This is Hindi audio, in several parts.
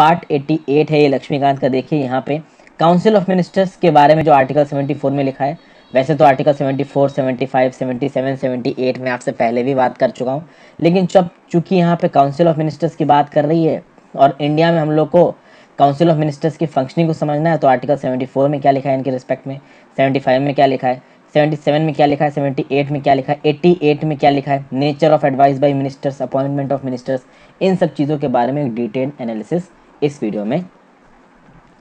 पार्ट 88 है ये लक्ष्मीकांत का देखिए यहाँ पे काउंसिल ऑफ मिनिस्टर्स के बारे में जो आर्टिकल 74 में लिखा है वैसे तो आर्टिकल 74, 75, 77, 78 में आपसे पहले भी बात कर चुका हूँ लेकिन जब चूँकि यहाँ पे काउंसिल ऑफ मिनिस्टर्स की बात कर रही है और इंडिया में हम लोग को काउंसिल ऑफ मिनिस्टर्स की फंक्शनिंग को समझना है तो आर्टिकल फोर में क्या लिखा है इनके रिस्पेक्ट में फाइव में क्या लिखा है सेवन में क्या लिखा है एट में क्या लिखा है एट में क्या लिखा है nature of advice by ministers appointment of ministers इन सब चीज़ों के बारे में एक डिटेल एनालिसिस इस वीडियो में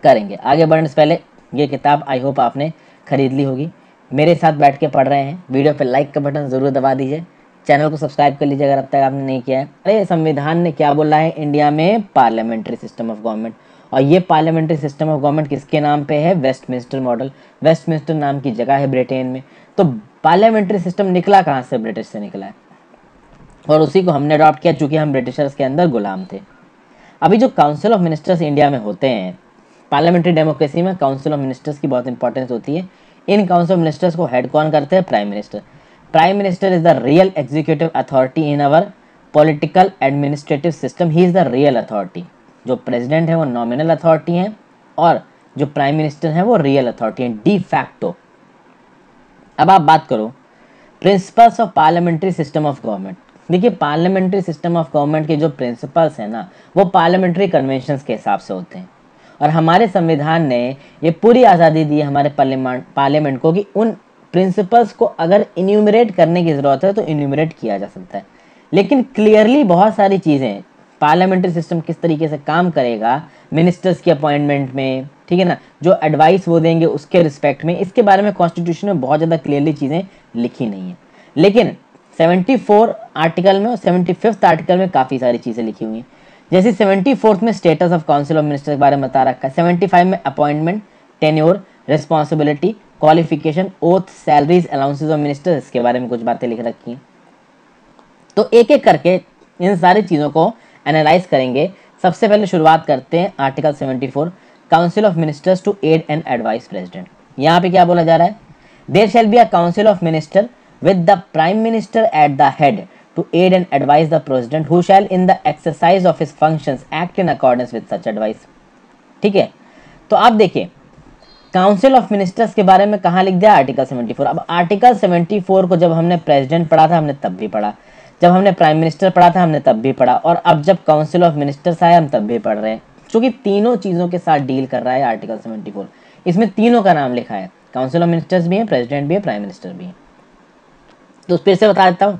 करेंगे आगे बढ़ने से पहले ये किताब आई होप आपने खरीद ली होगी मेरे साथ बैठ के पढ़ रहे हैं वीडियो पर लाइक का बटन ज़रूर दबा दीजिए चैनल को सब्सक्राइब कर लीजिए अगर अब तक आपने नहीं किया है अरे संविधान ने क्या बोला है इंडिया में पार्लियामेंट्री सिस्टम ऑफ गवर्नमेंट और ये पार्लियामेंट्री सिस्टम ऑफ गवर्नमेंट किसके नाम पे है वेस्ट मॉडल वेस्ट नाम की जगह है ब्रिटेन में तो पार्लियामेंट्री सिस्टम निकला कहाँ से ब्रिटिश से निकला है और उसी को हमने अडॉप्ट किया चूँकि हम ब्रिटिशर्स के अंदर गुलाम थे अभी जो काउंसिल ऑफ मिनिस्टर्स इंडिया में होते हैं पार्लियामेंट्री डेमोक्रेसी में काउंसिल ऑफ मिनिस्टर्स की बहुत इंपॉर्टेंस होती है इन काउंसिल ऑफ मिनिस्टर्स को हेड कौन करते हैं prime minister prime minister is the real executive authority in our political administrative system he is the real authority जो प्रेसिडेंट है वो नॉमिनल अथॉरिटी हैं और जो प्राइम मिनिस्टर हैं वो रियल अथॉरिटी हैं डी फैक्टो अब आप बात करो principles of parliamentary system of government देखिए पार्लियामेंट्री सिस्टम ऑफ गवर्नमेंट के जो प्रिंसिपल्स हैं ना वो पार्लियामेंट्री कन्वेंशन के हिसाब से होते हैं और हमारे संविधान ने ये पूरी आज़ादी दी हमारे पार्लियामेंट को कि उन प्रिंसिपल्स को अगर इन्यूमरेट करने की ज़रूरत है तो इन्यूमरेट किया जा सकता है लेकिन क्लियरली बहुत सारी चीज़ें पार्लियामेंट्री सिस्टम किस तरीके से काम करेगा मिनिस्टर्स की अपॉइंटमेंट में ठीक है ना जो एडवाइस वो देंगे उसके रिस्पेक्ट में इसके बारे में कॉन्स्टिट्यूशन में बहुत ज़्यादा क्लियरली चीज़ें लिखी नहीं है लेकिन सेवेंटी फोर आर्टिकल में और सेवेंटी फिफ्थ आर्टिकल में काफ़ी सारी चीज़ें लिखी हुई हैं जैसे सेवेंटी फोर्थ में status of council of minister के बारे में बता रखा है सेवेंटी फाइव में appointment tenure responsibility qualification oath salaries allowances of minister इसके बारे में कुछ बातें लिख रखी हैं तो एक एक करके इन सारी चीज़ों को एनालाइज करेंगे सबसे पहले शुरुआत करते हैं article 74 council of ministers to aid and advice president यहाँ पे क्या बोला जा रहा है there shall be a council of minister with the prime minister at the head to aid and advise the president who shall in the exercise of his functions act in accordance with such advice ठीक है तो आप देखिए काउंसिल ऑफ मिनिस्टर्स के बारे में कहा लिख दिया आर्टिकल 74 अब आर्टिकल 74 को जब हमने प्रेसिडेंट पढ़ा था हमने तब भी पढ़ा जब हमने प्राइम मिनिस्टर पढ़ा था हमने तब भी पढ़ा और अब जब काउंसिल ऑफ मिनिस्टर्स आया हम तब भी पढ़ रहे हैं क्योंकि तीनों चीज़ों के साथ डील कर रहा है आर्टिकल 74 इसमें तीनों का नाम लिखा है काउंसिल ऑफ मिनिस्टर्स भी है प्रेसिडेंट भी है प्राइम मिनिस्टर भी है तो फिर से बता देता हूँ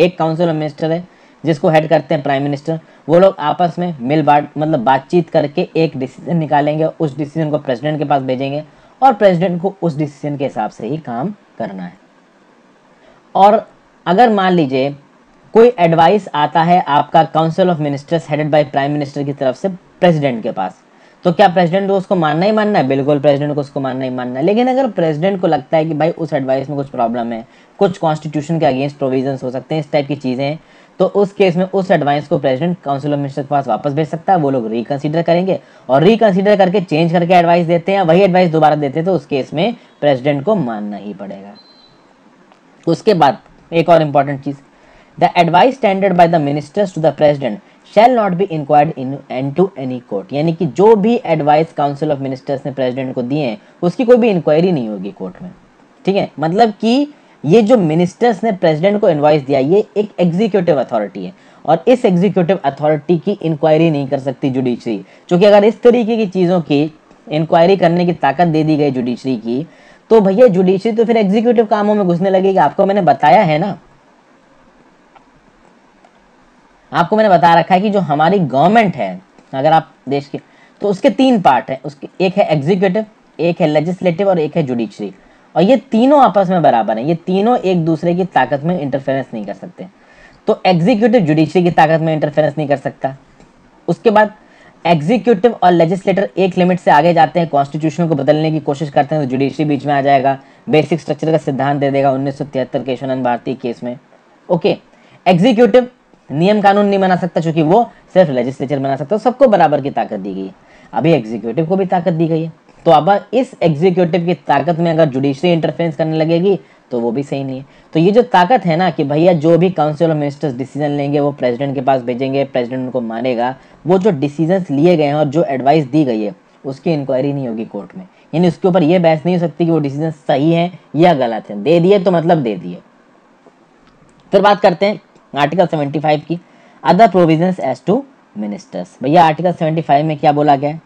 एक काउंसिल ऑफ मिनिस्टर है जिसको हेड करते हैं प्राइम मिनिस्टर वो लोग आपस में मिल बाट मतलब बातचीत करके एक डिसीजन निकालेंगे उस डिसीजन को प्रेसिडेंट के पास भेजेंगे और प्रेसिडेंट को उस डिसीजन के हिसाब से ही काम करना है और अगर मान लीजिए कोई एडवाइस आता है आपका council of ministers headed by prime minister की तरफ से प्रेसिडेंट के पास तो क्या प्रेसिडेंट को उसको मानना ही मानना है बिल्कुल प्रेसिडेंट को उसको मानना ही मानना है लेकिन अगर प्रेसिडेंट को लगता है कि भाई उस एडवाइस में कुछ प्रॉब्लम है कुछ कॉन्स्टिट्यूशन के अगेंस्ट प्रोविजन हो सकते हैं इस टाइप की चीज़ें तो उस केस में उस एडवाइस को प्रेसिडेंट काउंसिल ऑफ मिनिस्टर के पास वापस भेज सकता है वो लोग रिकन्सिडर करेंगे और रिकन्सिडर करके चेंज करके एडवाइस देते हैं वही एडवाइस दोबारा देते हैं तो उस केस में प्रेसिडेंट को मानना ही पड़ेगा उसके बाद एक और इम्पॉर्टेंट चीज़ the advice tendered by the ministers to the president shall not be inquired in and to any court यानी कि जो भी एडवाइस काउंसिल ऑफ मिनिस्टर्स ने प्रेसिडेंट को दिए हैं उसकी कोई भी इंक्वायरी नहीं होगी कोर्ट में ठीक है मतलब कि ये जो मिनिस्टर्स ने प्रेसिडेंट को एडवाइस दिया ये एक एग्जीक्यूटिव अथॉरिटी है और इस एग्जीक्यूटिव अथॉरिटी की इंक्वायरी नहीं कर सकती जुडिशरी क्योंकि अगर इस तरीके की चीज़ों की इंक्वायरी करने की ताकत दे दी गई जुडिशरी की तो भैया जुडिशरी तो फिर एग्जीक्यूटिव कामों में घुसने लगेगी आपको मैंने बताया है ना आपको मैंने बता रखा है कि जो हमारी गवर्नमेंट है अगर आप देश के तो उसके तीन पार्ट हैं उसके एक है एग्जीक्यूटिव एक है लेजिस्लेटिव और एक है जुडिशरी और ये तीनों आपस में बराबर हैं ये तीनों एक दूसरे की ताकत में इंटरफेरेंस नहीं कर सकते तो एग्जीक्यूटिव जुडिशरी की ताकत में इंटरफेरेंस नहीं कर सकता उसके बाद एग्जीक्यूटिव और लेजिस्लेटर एक लिमिट से आगे जाते हैं कॉन्स्टिट्यूशन को बदलने की कोशिश करते हैं तो जुडिशरी बीच में आ जाएगा बेसिक स्ट्रक्चर का सिद्धांत दे देगा उन्नीस के भारतीय भारती केस में ओके एग्जीक्यूटिव नियम कानून नहीं बना सकता चूंकि वो सिर्फ लेजिस्लेचर बना सकता है सबको बराबर की ताकत दी गई है अभी एग्जीक्यूटिव को भी ताकत दी गई है तो अब इस एग्जीक्यूटिव की ताकत में अगर जुडिशरी इंटरफेरेंस करने लगेगी तो वो भी सही नहीं है तो ये जो ताकत है ना कि भैया जो भी काउंसिल ऑफ मिनिस्टर्स डिसीजन लेंगे वो प्रेसिडेंट के पास भेजेंगे प्रेसिडेंट उनको मानेगा वो जो डिसीजंस लिए गए हैं और जो एडवाइस दी गई है उसकी इंक्वायरी नहीं होगी कोर्ट में यानी उसके ऊपर ये बहस नहीं हो सकती कि वो डिसीजन सही है या गलत है दे दिए तो मतलब दे दिए फिर बात करते हैं आर्टिकल सेवेंटी फाइव की other provision as to ministers भैया आर्टिकल सेवेंटी फाइव में क्या बोला गया है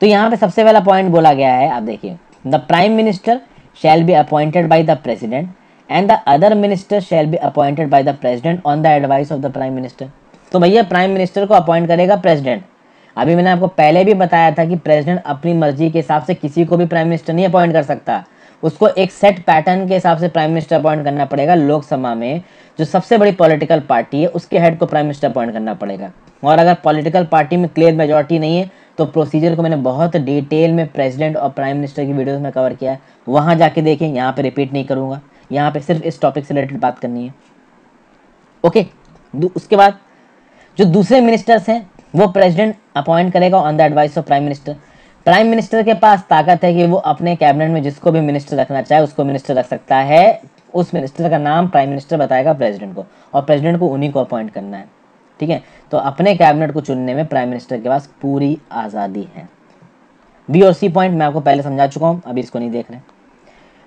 तो यहाँ पे सबसे पहला पॉइंट बोला गया है आप देखिए the prime minister shall be appointed by the president and the other minister shall be appointed by the president on the advice of the prime minister तो भैया प्राइम मिनिस्टर को अपॉइंट करेगा प्रेजिडेंट अभी मैंने आपको पहले भी बताया था कि प्रेसिडेंट अपनी मर्जी के हिसाब से किसी को भी प्राइम मिनिस्टर नहीं अपॉइंट कर सकता उसको एक सेट पैटर्न के हिसाब से प्राइम मिनिस्टर अपॉइंट करना पड़ेगा लोकसभा में जो सबसे बड़ी पॉलिटिकल पार्टी है उसके हेड को प्राइम मिनिस्टर अपॉइंट करना पड़ेगा और अगर पॉलिटिकल पार्टी में क्लियर मेजोरिटी नहीं है तो प्रोसीजर को मैंने बहुत डिटेल में प्रेसिडेंट और प्राइम मिनिस्टर की वीडियोस में कवर किया है वहाँ जाके देखें यहाँ पे रिपीट नहीं करूँगा यहाँ पे सिर्फ इस टॉपिक से रिलेटेड बात करनी है ओके उसके बाद जो दूसरे मिनिस्टर्स हैं वो प्रेसिडेंट अपॉइंट करेगा on the advice of prime minister prime minister के पास ताकत है कि वो अपने कैबिनेट में जिसको भी मिनिस्टर रखना चाहे उसको मिनिस्टर रख सकता है उस मिनिस्टर का नाम प्राइम मिनिस्टर बताएगा प्रेसिडेंट को और प्रेसिडेंट को उन्हीं को अपॉइंट करना है ठीक है तो अपने कैबिनेट को चुनने में प्राइम मिनिस्टर के पास पूरी आज़ादी है बी और सी पॉइंट मैं आपको पहले समझा चुका हूँ अभी इसको नहीं देख रहे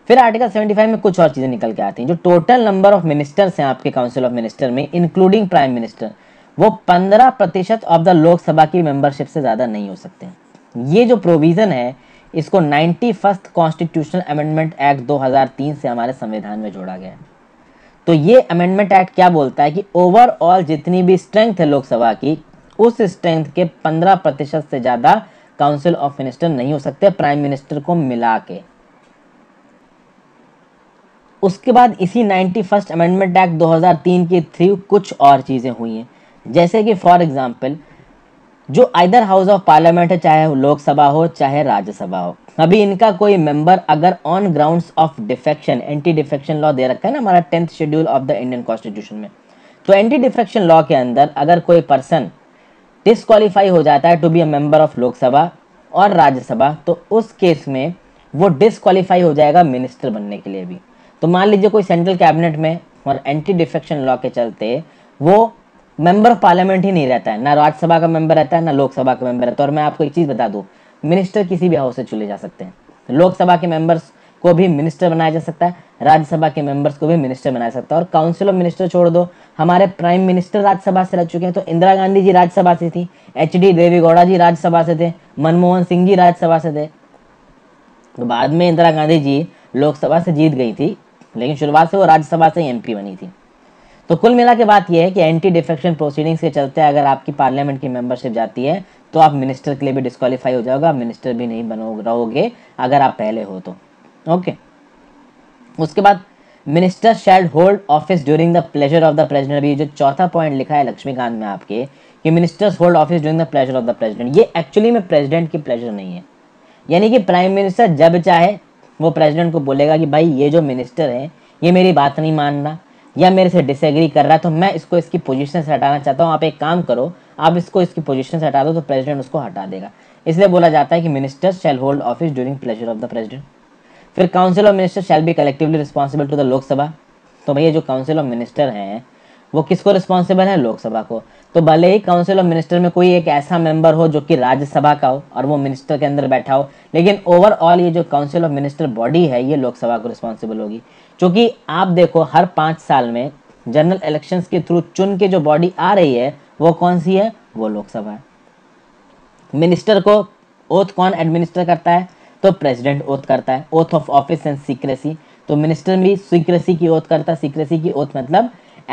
फिर आर्टिकल 75 में कुछ और चीज़ें निकल के आती हैं जो टोटल नंबर ऑफ मिनिस्टर्स हैं आपके काउंसिल ऑफ मिनिस्टर में इंक्लूडिंग प्राइम मिनिस्टर वो 15 प्रतिशत ऑफ द लोकसभा की मेंबरशिप से ज़्यादा नहीं हो सकते हैं ये जो प्रोविज़न है इसको ninety first constitutional amendment act 2003 से हमारे संविधान में जोड़ा गया है तो ये अमेंडमेंट एक्ट क्या बोलता है कि ओवरऑल जितनी भी स्ट्रेंथ है लोकसभा की उस स्ट्रेंथ के 15 प्रतिशत से ज़्यादा काउंसिल ऑफ मिनिस्टर नहीं हो सकते प्राइम मिनिस्टर को मिला के उसके बाद इसी नाइन्टी फर्स्ट अमेंडमेंट एक्ट 2003 के थ्रू कुछ और चीज़ें हुई हैं जैसे कि फॉर एग्जांपल जो आइदर हाउस ऑफ पार्लियामेंट है चाहे लोकसभा हो चाहे राज्यसभा हो अभी इनका कोई मेंबर अगर on grounds of defection anti defection law दे रखा है ना हमारा tenth schedule of the Indian constitution में तो एंटी डिफेक्शन लॉ के अंदर अगर कोई पर्सन डिसक्वालीफाई हो जाता है to be a member of Lok Sabha और राज्यसभा तो उस केस में वो डिसक्वालीफाई हो जाएगा मिनिस्टर बनने के लिए भी तो मान लीजिए कोई सेंट्रल कैबिनेट में और एंटी डिफेक्शन लॉ के चलते वो मेंबर ऑफ पार्लियामेंट ही नहीं रहता है ना राज्यसभा का मेंबर रहता है ना लोकसभा का मेंबर रहता है और मैं आपको एक चीज़ बता दू मिनिस्टर किसी भी हाउस से चुने जा सकते हैं लोकसभा के मेंबर्स को भी मिनिस्टर बनाया जा सकता है राज्यसभा के मेंबर्स को भी मिनिस्टर बनाया सकता है और काउंसिल ऑफ मिनिस्टर छोड़ दो हमारे प्राइम मिनिस्टर राज्यसभा से रह चुके हैं तो इंदिरा गांधी जी राज्यसभा से थी एच डी देवीगौड़ा जी राज्यसभा से थे मनमोहन सिंह जी राज्यसभा से थे तो बाद में इंदिरा गांधी जी लोकसभा से जीत गई थी लेकिन शुरुआत से वो राज्यसभा से एमपी बनी थी तो कुल मिला के बात यह है कि एंटी डिफेक्शन प्रोसीडिंग्स के चलते अगर आपकी पार्लियामेंट की मेंबरशिप जाती है तो आप मिनिस्टर के लिए भी डिस्कालीफाई हो जाओगे आप मिनिस्टर भी नहीं बनो रहोगे अगर आप पहले हो तो ओके उसके बाद minister shall hold office during the pleasure of the president अभी जो चौथा पॉइंट लिखा है लक्ष्मीकांत में आपके कि ministers hold office during the pleasure of the president ये एक्चुअली में प्रेजिडेंट की प्लेजर नहीं है यानी कि प्राइम मिनिस्टर जब चाहे वो प्रेजिडेंट को बोलेगा कि भाई ये जो मिनिस्टर है ये मेरी बात नहीं मानना या मेरे से डिसएग्री कर रहा है तो मैं इसको इसकी पोजीशन से हटाना चाहता हूँ आप एक काम करो आप इसको इसकी पोजीशन से हटा दो तो प्रेसिडेंट उसको हटा देगा इसलिए बोला जाता है कि minister shall hold office during pleasure of the president फिर council of minister shall be collectively responsible to the Lok Sabha तो भैया जो काउंसिल ऑफ मिनिस्टर हैं वो किसको रिस्पॉन्सिबल है लोकसभा को तो भले ही काउंसिल ऑफ मिनिस्टर में कोई एक ऐसा मेंबर हो जो कि राज्यसभा का हो और वो मिनिस्टर के अंदर बैठा हो लेकिन ओवरऑल ये जो काउंसिल ऑफ मिनिस्टर बॉडी है ये लोकसभा को रिस्पॉन्सिबल होगी क्योंकि आप देखो हर पाँच साल में जनरल इलेक्शंस के थ्रू चुन के जो बॉडी आ रही है वो कौन सी है वो लोकसभा है मिनिस्टर को ओथ कौन एडमिनिस्टर करता है तो प्रेसिडेंट ओथ करता है oath of office and secrecy तो मिनिस्टर भी सीक्रेसी की ओथ करता है सीक्रेसी की ओथ मतलब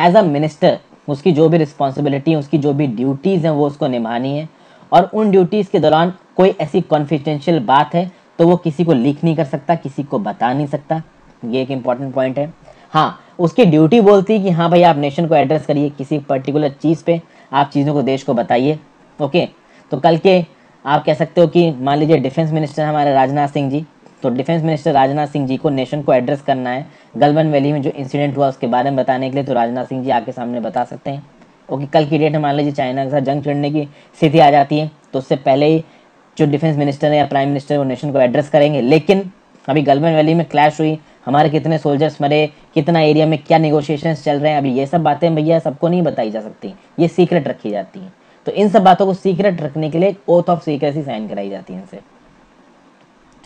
एज अ मिनिस्टर उसकी जो भी रिस्पॉन्सिबिलिटी है उसकी जो भी ड्यूटीज़ हैं वो उसको निभानी है और उन ड्यूटीज़ के दौरान कोई ऐसी कॉन्फिडेंशियल बात है तो वो किसी को लीक नहीं कर सकता किसी को बता नहीं सकता ये एक इंपॉर्टेंट पॉइंट है हाँ उसकी ड्यूटी बोलती है कि हाँ भाई आप नेशन को एड्रेस करिए किसी पर्टिकुलर चीज़ पे आप चीज़ों को देश को बताइए ओके तो कल के आप कह सकते हो कि मान लीजिए डिफेंस मिनिस्टर हमारे राजनाथ सिंह जी तो डिफेंस मिनिस्टर राजनाथ सिंह जी को नेशन को एड्रेस करना है गलवन वैली में जो इंसिडेंट हुआ उसके बारे में बताने के लिए तो राजनाथ सिंह जी आपके सामने बता सकते हैं ओके कल की डेट मान लीजिए चाइना के साथ जंग छिड़ने की स्थिति आ जाती है तो उससे पहले ही जो डिफेंस मिनिस्टर है या प्राइम मिनिस्टर वो नेशन को एड्रेस करेंगे लेकिन अभी गलमन वैली में क्लैश हुई हमारे कितने सोल्जर्स मरे कितना एरिया में क्या निगोशिएशन चल रहे हैं अभी ये सब बातें भैया सबको नहीं बताई जा सकती ये सीक्रेट रखी जाती हैं तो इन सब बातों को सीक्रेट रखने के लिए ओथ ऑफ सीक्रेसी साइन कराई जाती है इनसे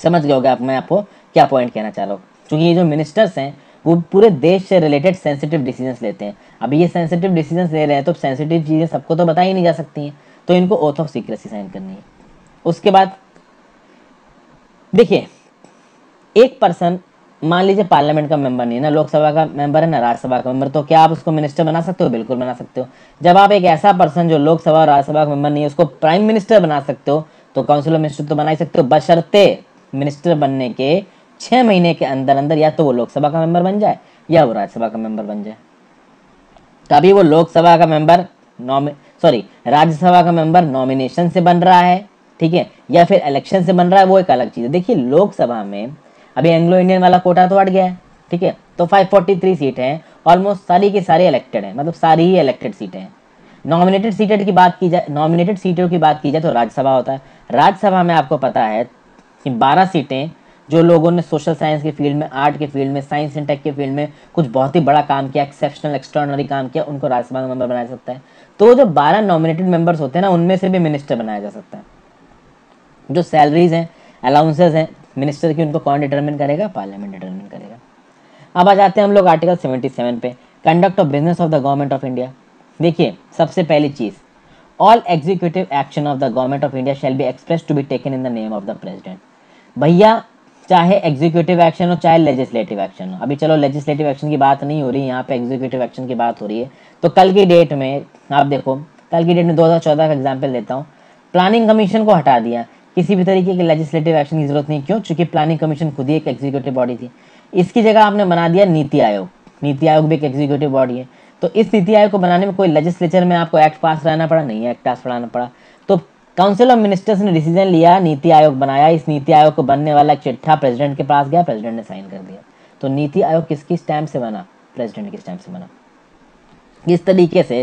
समझ गए आप मैं आपको क्या पॉइंट कहना चाह रहा हूँ क्योंकि ये जो मिनिस्टर्स हैं वो पूरे देश से रिलेटेड सेंसिटिव डिसीजंस लेते हैं अभी ये सेंसिटिव डिसीजंस ले रहे हैं तो सेंसिटिव चीज़ें सबको तो बताई नहीं जा सकती हैं तो इनको ओथ ऑफ सीक्रेसी साइन करनी है उसके बाद देखिए एक पर्सन मान लीजिए पार्लियामेंट का मेंबर नहीं है ना लोकसभा का मेंबर है ना राज्यसभा का मेंबर तो क्या आप उसको मिनिस्टर बना सकते हो बिल्कुल बना सकते हो जब आप एक ऐसा पर्सन जो लोकसभा और राज्यसभा का मेंबर नहीं है उसको प्राइम मिनिस्टर बना सकते हो तो काउंसिल ऑफ मिनिस्टर तो बना ही सकते हो बशर्ते मिनिस्टर बनने के छः महीने के अंदर अंदर या तो वो लोकसभा का मेंबर बन जाए या वो राज्यसभा का मेंबर बन जाए तभी वो लोकसभा का मेंबर नॉमि सॉरी राज्यसभा का मेंबर नॉमिनेशन से बन रहा है ठीक है या फिर इलेक्शन से बन रहा है वो एक अलग चीज़ है देखिए लोकसभा में अभी एंग्लो इंडियन वाला कोटा तो अट गया है ठीक है तो 543 सीट हैं ऑलमोस्ट सारी की सारी इलेक्टेड हैं मतलब सारी ही इलेक्टेड सीटें हैं नॉमिनेटेड सीटेड की बात की जाए नॉमिनेटेड सीटों की बात की जाए तो राज्यसभा होता है राज्यसभा में आपको पता है कि बारह सीटें जो लोगों ने सोशल साइंस के फील्ड में आर्ट के फील्ड में साइंस एंड टेक के फील्ड में कुछ बहुत ही बड़ा काम किया एक्सेप्शनल एक्सटर्नरी काम किया उनको राज्यसभा का मेंबर बनाया जा सकता है तो जो बारह नॉमिनेटेड मेंबर्स होते हैं ना उनमें से भी मिनिस्टर बनाया जा सकता है जो सैलरीज हैं अलाउंसेज हैं मिनिस्टर की उनको कौन डिटरमिन करेगा पार्लियामेंट डिटरमिन करेगा अब आ जाते हैं हम लोग आर्टिकल 77 पे conduct of business of the government of India देखिए सबसे पहली चीज़ all executive action of the government of India shall be express to be taken in the name of the president भैया चाहे एग्जीक्यूटिव एक्शन हो चाहे लेजिस्लेटिव एक्शन हो अभी चलो लेजिस्लेटिव एक्शन की बात नहीं हो रही यहाँ पे एग्जीक्यूटिव एक्शन की बात हो रही है तो कल की डेट में आप देखो कल की डेट में 2014 का एग्जाम्पल देता हूँ प्लानिंग कमीशन को हटा दिया किसी भी तरीके के लेजिस्लेटिव एक्शन की जरूरत नहीं क्यों चूंकि प्लानिंग कमीशन खुद ही एक एग्जीक्यूटिव बॉडी थी इसकी जगह आपने बना दिया नीति आयोग नीति आयोग भी एक एग्जीक्यूटिव बॉडी है तो इस नीति आयोग को बनाने में कोई लेजिस्लेचर में आपको एक्ट पास कराना पड़ा नहीं एक्ट पास कराना पड़ा तो काउंसिल ऑफ मिनिस्टर्स ने डिसीजन लिया नीति आयोग बनाया इस नीति आयोग को बनने वाला चिट्ठा प्रेसिडेंट के पास गया प्रेसिडेंट ने साइन कर दिया तो नीति आयोग किसकी स्टैम्प से बना प्रेसिडेंट की स्टैम्प से बना इस तरीके से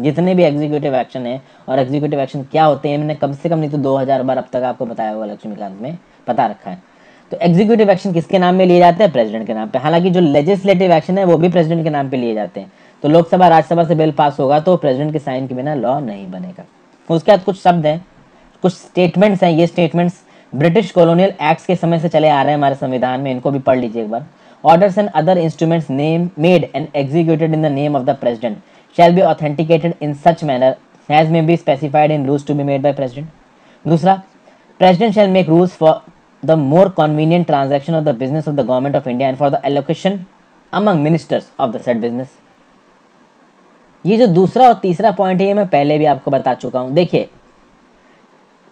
जितने भी एग्जीक्यूटिव एक्शन है और एग्जीक्यूटिव एक्शन क्या होते हैं मैंने कम से कम नहीं तो दो हज़ार बार अब तक आपको बताया होगा लक्ष्मीकांत में पता रखा है तो एग्जीक्यूटिव एक्शन किसके नाम में लिए जाते हैं प्रेसिडेंट के नाम पे हालांकि जो लेजिस्लेटिव एक्शन है वो भी प्रेसिडेंट के नाम पे लिए जाते हैं तो लोकसभा राज्यसभा से बिल पास होगा तो प्रेसिडेंट के साइन के बिना लॉ नहीं बनेगा उसके बाद कुछ शब्द हैं कुछ स्टेटमेंट्स हैं ये स्टेटमेंट्स ब्रिटिश कॉलोनियल एक्ट्स के समय से चले आ रहे हैं हमारे संविधान में इनको भी पढ़ लीजिए एक बार orders and other instruments name made and executed in the name of the president shall be authenticated in such manner as may be specified in rules to be made by president दूसरा president shall make rules for the more convenient transaction of the business of the government of India and for the allocation among ministers of the set business ये जो दूसरा और तीसरा पॉइंट है ये मैं पहले भी आपको बता चुका हूँ देखिए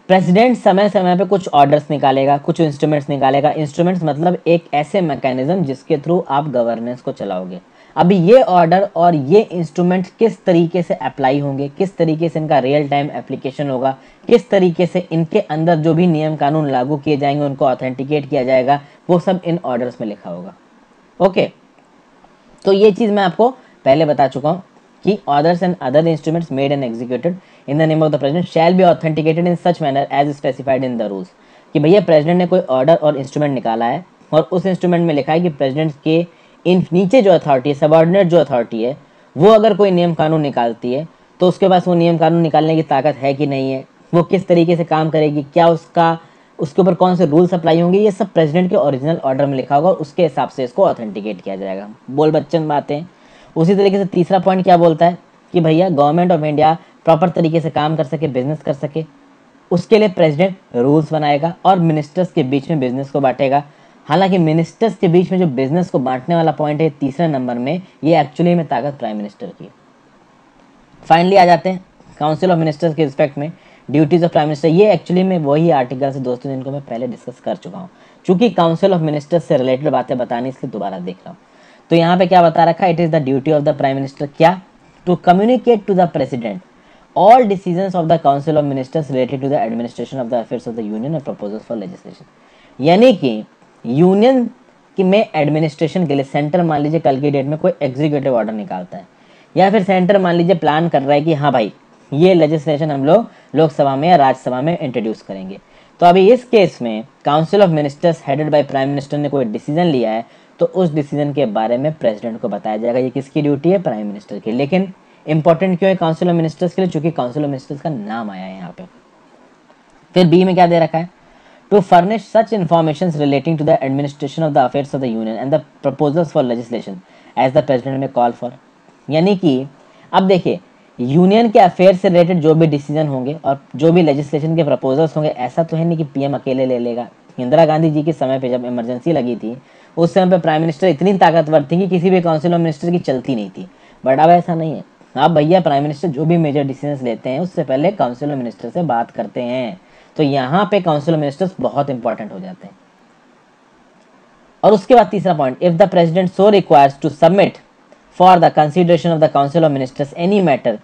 प्रेसिडेंट समय समय पे कुछ ऑर्डर्स निकालेगा कुछ इंस्ट्रूमेंट्स निकालेगा इंस्ट्रूमेंट्स मतलब एक ऐसे मैकेनिज्म जिसके थ्रू आप गवर्नेंस को चलाओगे अभी ये ऑर्डर और ये इंस्ट्रूमेंट किस तरीके से अप्लाई होंगे किस तरीके से इनका रियल टाइम एप्लीकेशन होगा किस तरीके से इनके अंदर जो भी नियम कानून लागू किए जाएंगे उनको ऑथेंटिकेट किया जाएगा वो सब इन ऑर्डर्स में लिखा होगा ओके तो ये चीज़ मैं आपको पहले बता चुका हूँ कि orders and other instruments made and executed in the name of the president shall be authenticated in such manner as specified in the rules कि भैया प्रेजिडेंट ने कोई ऑर्डर और इंस्ट्रूमेंट निकाला है और उस इंस्ट्रूमेंट में लिखा है कि प्रेजिडेंट के इन नीचे जो अथॉरिटी है सबॉर्डिनेट जो अथॉरिटी है वो अगर कोई नियम कानून निकालती है तो उसके पास वो नियम कानून निकालने की ताकत है कि नहीं है वो किस तरीके से काम करेगी क्या उसका उसके ऊपर कौन से रूल्स अप्लाई होंगे ये सब प्रेसिडेंट के ओरिजिनल ऑर्डर में लिखा होगा उसके हिसाब से इसको ऑथेंटिकेट किया जाएगा बोल बच्चन बातें उसी तरीके से तीसरा पॉइंट क्या बोलता है कि भैया गवर्नमेंट ऑफ इंडिया प्रॉपर तरीके से काम कर सके बिजनेस कर सके उसके लिए प्रेसिडेंट रूल्स बनाएगा और मिनिस्टर्स के बीच में बिजनेस को बांटेगा हालांकि मिनिस्टर्स के बीच में जो बिजनेस को बांटने वाला पॉइंट है तीसरे नंबर में ये एक्चुअली में ताकत प्राइम मिनिस्टर की फाइनली आ जाते हैं काउंसिल ऑफ मिनिस्टर्स के रिस्पेक्ट में ड्यूटीज ऑफ प्राइम मिनिस्टर ये एक्चुअली में वही आर्टिकल से दोस्तों जिनको मैं पहले डिस्कस कर चुका हूँ चूंकि काउंसिल ऑफ मिनिस्टर्स से रिलेटेड बातें बतानी इसलिए दोबारा देख रहा हूँ तो यहाँ पे क्या बता रखा है it is the duty of the prime minister क्या to communicate to the president all decision of the council of ministers related to the administration of the affairs of the union and proposals for legislation यानी कि यूनियन कि मैं एडमिनिस्ट्रेशन के लिए सेंटर मान लीजिए कल की डेट में कोई एग्जीक्यूटिव ऑर्डर निकालता है या फिर सेंटर मान लीजिए प्लान कर रहा है कि हाँ भाई ये लेजिस्लेशन हम लोग लोकसभा में या राज्यसभा में इंट्रोड्यूस करेंगे तो अभी इस केस में council of ministers headed by prime minister ने कोई डिसीजन लिया है तो उस डिसीजन के बारे में प्रेसिडेंट को बताया जाएगा ये किसकी ड्यूटी है प्राइम मिनिस्टर की लेकिन इंपॉर्टेंट क्यों है काउंसिल ऑफ मिनिस्टर्स के लिए चूंकि काउंसिल ऑफ मिनिस्टर्स का नाम आया है यहाँ पे फिर बी में क्या दे रखा है to furnish such informations relating to the administration of the affairs of the union and the proposals for legislation as the president may call for यानी कि अब देखिए यूनियन के अफेयर से रिलेटेड जो भी डिसीजन होंगे और जो भी लेजिस्लेशन के प्रपोजल्स होंगे ऐसा तो है नहीं कि पीएम अकेले ले लेगा इंदिरा गांधी जी के समय पे जब इमरजेंसी लगी थी उस समय पे प्राइम मिनिस्टर इतनी ताकतवर थी कि किसी भी काउंसिल ऑफ मिनिस्टर की चलती नहीं थी बट अब ऐसा नहीं है आप भैया प्राइम मिनिस्टर जो भी मेजर डिसीजन लेते हैं उससे पहले काउंसिल ऑफ मिनिस्टर से बात करते हैं तो यहाँ पे काउंसिल ऑफ मिनिस्टर्स बहुत इंपॉर्टेंट हो जाते हैं और उसके बाद तीसरा point if the president so requires to submit for the consideration of the council of ministers any matter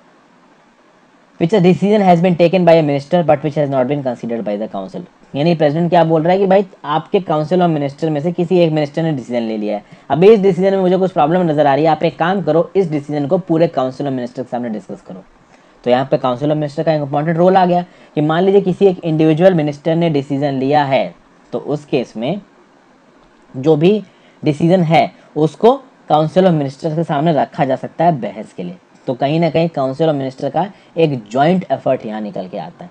which a decision has been taken by a minister but which has not been considered by the council यानी प्रेसिडेंट क्या बोल रहा है कि भाई आपके काउंसिल ऑफ मिनिस्टर में से किसी एक मिनिस्टर ने डिसीजन ले लिया है अभी इस डिसीजन में मुझे कुछ प्रॉब्लम नजर आ रही है आप एक काम करो इस डिसीजन को पूरे काउंसिल ऑफ मिनिस्टर के सामने डिस्कस करो तो यहाँ पे काउंसिल ऑफ मिनिस्टर का इंपॉर्टेंट रोल आ गया कि मान लीजिए किसी एक इंडिविजुअल मिनिस्टर ने डिसीजन लिया है तो उस केस में जो भी डिसीजन है उसको काउंसिल ऑफ मिनिस्टर के सामने रखा जा सकता है बहस के लिए तो कहीं ना कहीं काउंसिल ऑफ मिनिस्टर का एक ज्वाइंट एफर्ट यहाँ निकल के आता है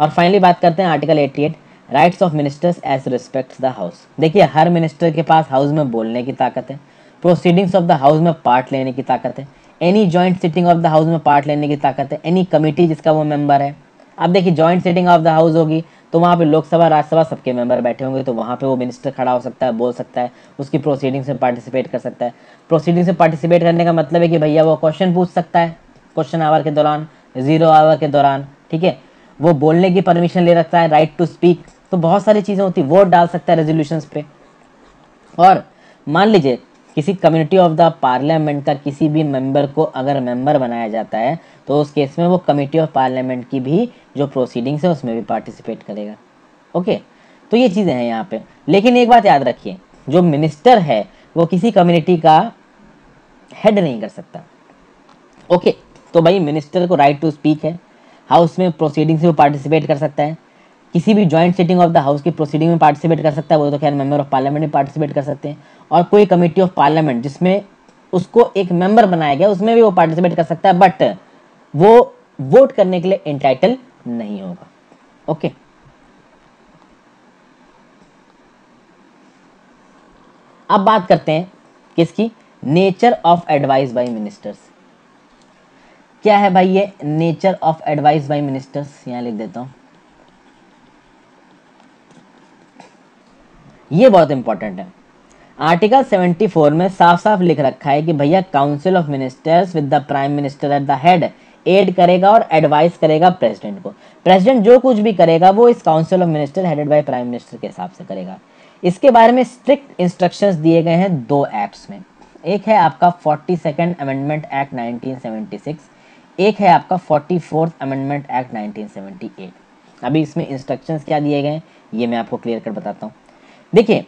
और फाइनली बात करते हैं article 88 rights of ministers as respects the house देखिए हर मिनिस्टर के पास हाउस में बोलने की ताकत है प्रोसीडिंग्स ऑफ द हाउस में पार्ट लेने की ताकत है any joint sitting of the house में पार्ट लेने की ताकत है एनी कमेटी जिसका वो मेंबर है अब देखिए joint sitting of the house होगी तो वहाँ पे लोकसभा राज्यसभा सबके मेंबर बैठे होंगे तो वहाँ पे वो मिनिस्टर खड़ा हो सकता है बोल सकता है उसकी प्रोसीडिंग्स में पार्टिसिपेट कर सकता है प्रोसीडिंग्स में पार्टिसिपेट करने का मतलब है कि भैया वो क्वेश्चन पूछ सकता है क्वेश्चन आवर के दौरान ज़ीरो आवर के दौरान ठीक है वो बोलने की परमिशन ले रखता है राइट टू स्पीक तो बहुत सारी चीज़ें होती वोट डाल सकता है रेजोल्यूशन पर और मान लीजिए किसी कम्युनिटी ऑफ द पार्लियामेंट का किसी भी मेंबर को अगर मेंबर बनाया जाता है तो उस केस में वो कमिटी ऑफ पार्लियामेंट की भी जो प्रोसीडिंग्स है उसमें भी पार्टिसिपेट करेगा ओके तो ये चीज़ें हैं यहाँ पे लेकिन एक बात याद रखिए जो मिनिस्टर है वो किसी कम्युनिटी का हेड नहीं कर सकता ओके तो भाई मिनिस्टर को राइट टू स्पीक है हाउस में प्रोसीडिंग से वो पार्टिसिपेट कर सकता है किसी भी joint sitting of the house की प्रोसीडिंग में पार्टिसिपेट कर सकता है वो तो खैर मेंबर ऑफ पार्लियामेंट में पार्टिसिपेट कर सकते हैं और कोई कमेटी ऑफ पार्लियामेंट जिसमें उसको एक मेंबर बनाया गया उसमें भी वो पार्टिसिपेट कर सकता है बट वो वोट करने के लिए इंटाइटल नहीं होगा ओके अब बात करते हैं किसकी nature of advice by ministers क्या है भाई ये nature of advice by ministers यहां लिख देता हूं ये बहुत इंपॉर्टेंट है आर्टिकल 74 में साफ साफ लिख रखा है कि भैया council of ministers with the prime minister at the head aid करेगा और एडवाइस करेगा प्रेसिडेंट को प्रेसिडेंट जो कुछ भी करेगा वो इस council of minister headed by prime minister के हिसाब से करेगा इसके बारे में स्ट्रिक्ट इंस्ट्रक्शंस दिए गए हैं दो एप्स में एक है आपका फोर्टी सेकेंड अमेंडमेंट एक्ट 1976, एक है आपका फोर्टी फोर्थ अमेंडमेंट एक्ट 1978। अभी इसमें इंस्ट्रक्शंस क्या दिए गए हैं ये मैं आपको क्लियर कर बताता हूँ देखिए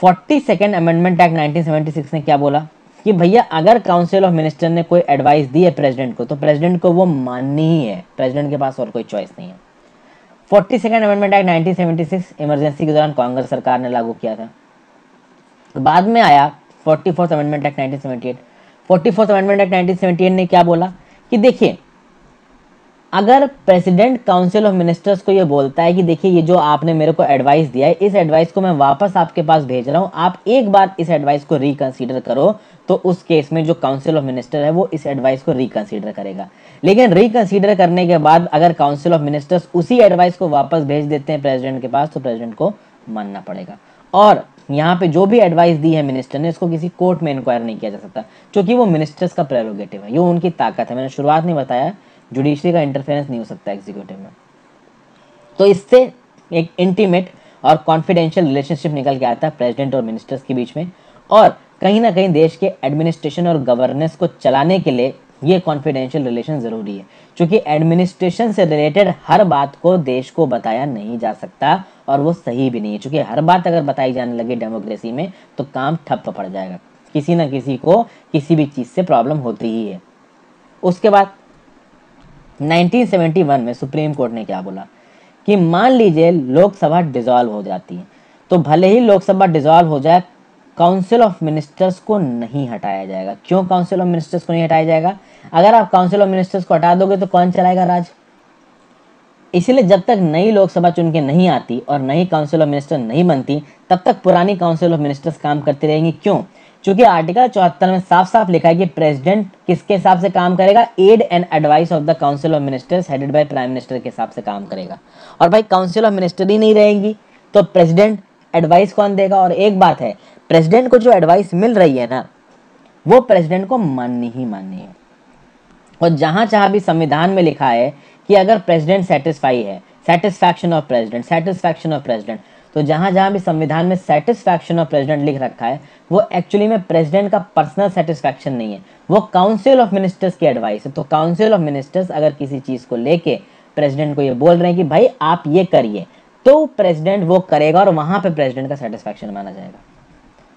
फोर्टी सेकेंड अमेंडमेंट एक्ट 1976 ने क्या बोला कि भैया अगर काउंसिल ऑफ मिनिस्टर ने कोई एडवाइस दी है प्रेसिडेंट को तो प्रेसिडेंट को वो माननी ही है प्रेसिडेंट के पास और कोई चॉइस नहीं है forty second amendment act 1976 emergency के दौरान कांग्रेस सरकार ने लागू किया था बाद में आया forty fourth amendment act nineteen seventy eight forty fourth amendment act nineteen seventy eight ने क्या बोला कि देखिए अगर प्रेसिडेंट काउंसिल ऑफ मिनिस्टर्स को ये बोलता है कि देखिए ये जो आपने मेरे को एडवाइस दिया है इस एडवाइस को मैं वापस आपके पास भेज रहा हूँ आप एक बार इस एडवाइस को रिकंसीडर करो तो उस केस में जो काउंसिल ऑफ मिनिस्टर है वो इस एडवाइस को रिकंसीडर करेगा लेकिन रिकंसीडर करने के बाद अगर काउंसिल ऑफ मिनिस्टर्स उसी एडवाइस को वापस भेज देते हैं प्रेजिडेंट के पास तो प्रेजिडेंट को मानना पड़ेगा और यहाँ पे जो भी एडवाइस दी है मिनिस्टर ने इसको किसी कोर्ट में इंक्वायर नहीं किया जा सकता क्योंकि वो मिनिस्टर्स का प्रेरोगेटिव है ये उनकी ताकत है मैंने शुरुआत नहीं बताया जुडिशरी का इंटरफेरेंस नहीं हो सकता एग्जीक्यूटिव में तो इससे एक इंटीमेट और कॉन्फिडेंशियल रिलेशनशिप निकल के आता है प्रेजिडेंट और मिनिस्टर्स के बीच में और कहीं ना कहीं देश के एडमिनिस्ट्रेशन और गवर्नेंस को चलाने के लिए ये कॉन्फिडेंशियल रिलेशन ज़रूरी है क्योंकि एडमिनिस्ट्रेशन से रिलेटेड हर बात को देश को बताया नहीं जा सकता और वो सही भी नहीं है क्योंकि हर बात अगर बताई जाने लगी डेमोक्रेसी में तो काम ठप्प पड़ जाएगा किसी ना किसी को किसी भी चीज़ से प्रॉब्लम होती ही है उसके बाद 1971 में सुप्रीम कोर्ट ने क्या बोला कि मान लीजिए लोकसभा डिजॉल्व हो जाती है तो भले ही लोकसभा डिजॉल्व हो जाए काउंसिल ऑफ मिनिस्टर्स को नहीं हटाया जाएगा क्यों काउंसिल ऑफ मिनिस्टर्स को नहीं हटाया जाएगा अगर आप काउंसिल ऑफ मिनिस्टर्स को हटा दोगे तो कौन चलाएगा राज इसीलिए जब तक नई लोकसभा चुन के नहीं आती और नई काउंसिल ऑफ मिनिस्टर नहीं बनती तब तक पुरानी काउंसिल ऑफ मिनिस्टर्स काम करती रहेंगी क्यों चूंकि आर्टिकल चौहत्तर में साफ साफ लिखा है कि प्रेसिडेंट किसके हिसाब से काम करेगा aid and advice of the council of ministers headed by prime minister के हिसाब से काम करेगा और भाई काउंसिल ऑफ मिनिस्टर ही नहीं रहेगी तो प्रेसिडेंट एडवाइस कौन देगा और एक बात है प्रेसिडेंट को जो एडवाइस मिल रही है ना वो प्रेसिडेंट को माननी ही माननी है और जहाँ जहाँ भी संविधान में लिखा है कि अगर प्रेसिडेंट सेटिस्फाई है satisfaction of president satisfaction of president तो जहाँ जहाँ भी संविधान में सेटिस्फैक्शन ऑफ प्रेसिडेंट लिख रखा है वो एक्चुअली में प्रेसिडेंट का पर्सनल सेटिस्फैक्शन नहीं है वो काउंसिल ऑफ मिनिस्टर्स की एडवाइस है तो काउंसिल ऑफ मिनिस्टर्स अगर किसी चीज़ को लेके प्रेसिडेंट को ये बोल रहे हैं कि भाई आप ये करिए तो प्रेसिडेंट वो करेगा और वहाँ पे प्रेसिडेंट का सेटिस्फैक्शन माना जाएगा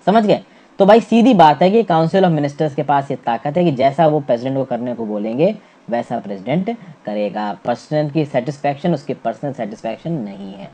समझ गए तो भाई सीधी बात है कि काउंसिल ऑफ मिनिस्टर्स के पास ये ताकत है कि जैसा वो प्रेसिडेंट को करने को बोलेंगे वैसा प्रेसिडेंट करेगा प्रेसिडेंट की सेटिस्फैक्शन उसके पर्सनल सेटिस्फैक्शन नहीं है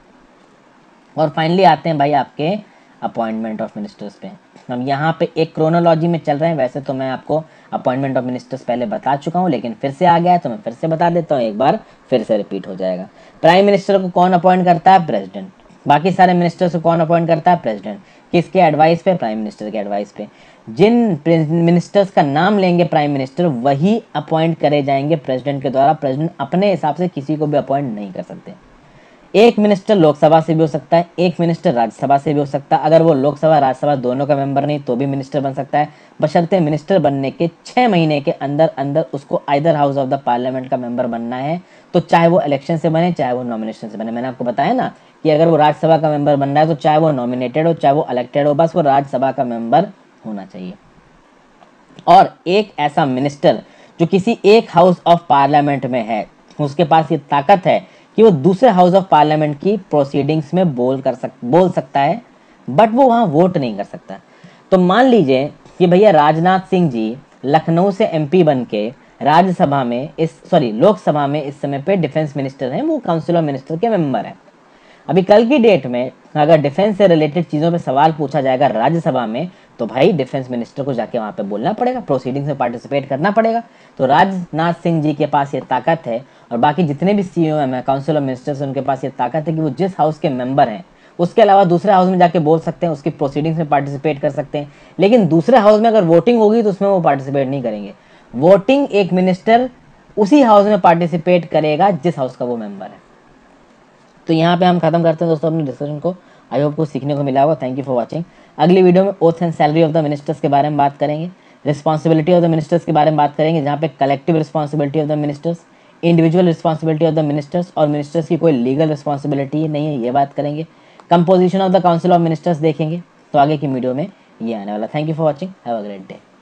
और फाइनली आते हैं भाई आपके अपॉइंटमेंट ऑफ मिनिस्टर्स पे हम यहाँ पे एक क्रोनोलॉजी में चल रहे हैं वैसे तो मैं आपको अपॉइंटमेंट ऑफ मिनिस्टर्स पहले बता चुका हूँ लेकिन फिर से आ गया तो मैं फिर से बता देता हूँ एक बार फिर से रिपीट हो जाएगा प्राइम मिनिस्टर को कौन अपॉइंट करता है प्रेजिडेंट बाकी सारे मिनिस्टर्स को कौन अपॉइंट करता है प्रेजिडेंट किसके एडवाइस पे प्राइम मिनिस्टर के एडवाइस पे जिन मिनिस्टर्स का नाम लेंगे प्राइम मिनिस्टर वही अपॉइंट करे जाएंगे प्रेसिडेंट के द्वारा प्रेसिडेंट अपने हिसाब से किसी को भी अपॉइंट नहीं कर सकते एक मिनिस्टर लोकसभा से भी हो सकता है एक मिनिस्टर राज्यसभा से भी हो सकता है अगर वो लोकसभा राज्यसभा दोनों का मेंबर नहीं तो भी मिनिस्टर बन सकता है बशर्ते मिनिस्टर बनने के छः महीने के अंदर अंदर उसको either house of the parliament का मेंबर बनना है तो चाहे वो इलेक्शन से बने चाहे वो नॉमिनेशन से बने मैंने आपको बताया ना कि अगर वो राज्यसभा का मेंबर बन रहा है तो चाहे वो नॉमिनेटेड हो चाहे वो इलेक्टेड हो बस वो राज्यसभा का मेंबर होना चाहिए और एक ऐसा मिनिस्टर जो किसी एक हाउस ऑफ पार्लियामेंट में है उसके पास ये ताकत है कि वो दूसरे हाउस ऑफ पार्लियामेंट की प्रोसीडिंग्स में बोल कर सक बोल सकता है बट वो वहाँ वोट नहीं कर सकता तो मान लीजिए कि भैया राजनाथ सिंह जी लखनऊ से एमपी बन के राज्यसभा में इस सॉरी लोकसभा में इस समय पे डिफेंस मिनिस्टर हैं वो काउंसिल ऑफ मिनिस्टर के मेंबर हैं अभी कल की डेट में अगर डिफेंस से रिलेटेड चीज़ों पे सवाल पूछा जाएगा राज्यसभा में तो भाई डिफेंस मिनिस्टर को जाके वहाँ पे बोलना पड़ेगा प्रोसीडिंग्स में पार्टिसिपेट करना पड़ेगा तो राजनाथ सिंह जी के पास ये ताकत है और बाकी जितने भी सी एम है काउंसिल ऑफ मिनिस्टर्स उनके पास ये ताकत है कि वो जिस हाउस के मेंबर हैं उसके अलावा दूसरे हाउस में जाके बोल सकते हैं उसकी प्रोसीडिंग्स में पार्टिसिपेट कर सकते हैं लेकिन दूसरे हाउस में अगर वोटिंग होगी तो उसमें वो पार्टिसिपेट नहीं करेंगे वोटिंग एक मिनिस्टर उसी हाउस में पार्टिसिपेट करेगा जिस हाउस का वो मेंबर है तो यहाँ पे हम खत्म करते हैं दोस्तों अपने डिस्कशन को आई होप को सीखने को मिला होगा थैंक यू फॉर वॉचिंग अगली वीडियो में oath and salary of the ministers के बारे में बात करेंगे रिस्पॉन्सिबिलिटी ऑफ द मिनिस्टर्स के बारे में बात करेंगे जहाँ पे collective responsibility of the ministers individual responsibility of the ministers और मिनिस्टर्स की कोई लीगल रिस्पॉन्सिबिलिटी नहीं है ये बात करेंगे composition of the council of ministers देखेंगे तो आगे की वीडियो में ये आने वाला thank you for watching have a great day